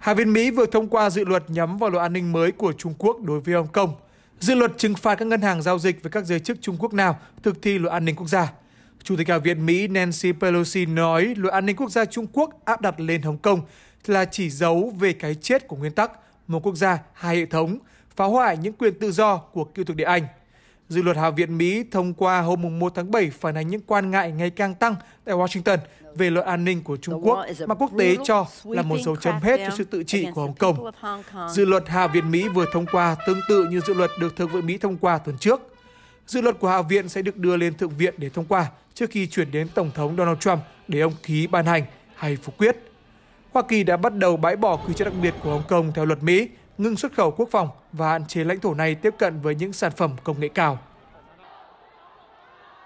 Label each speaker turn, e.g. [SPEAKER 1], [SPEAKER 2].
[SPEAKER 1] Hạ viện Mỹ vừa thông qua dự luật nhắm vào luật an ninh mới của Trung Quốc đối với Hồng Kông. Dự luật trừng phạt các ngân hàng giao dịch với các giới chức Trung Quốc nào thực thi luật an ninh quốc gia. Chủ tịch Hạ viện Mỹ Nancy Pelosi nói luật an ninh quốc gia Trung Quốc áp đặt lên Hồng Kông là chỉ dấu về cái chết của nguyên tắc một quốc gia, hai hệ thống, phá hoại những quyền tự do của cựu thuộc địa Anh – Dự luật Hạ viện Mỹ thông qua hôm 1 tháng 7 phản ánh những quan ngại ngày càng tăng tại Washington về luật an ninh của Trung Quốc mà quốc tế cho là một dấu chấm hết cho sự tự trị của Hồng Kông. Dự luật Hạ viện Mỹ vừa thông qua tương tự như dự luật được Thượng viện Mỹ thông qua tuần trước. Dự luật của Hạ viện sẽ được đưa lên Thượng viện để thông qua trước khi chuyển đến Tổng thống Donald Trump để ông ký ban hành hay phủ quyết. Hoa Kỳ đã bắt đầu bãi bỏ quy chế đặc biệt của Hồng Kông theo luật Mỹ, ngưng xuất khẩu quốc phòng và hạn chế lãnh thổ này tiếp cận với những sản phẩm công nghệ cao.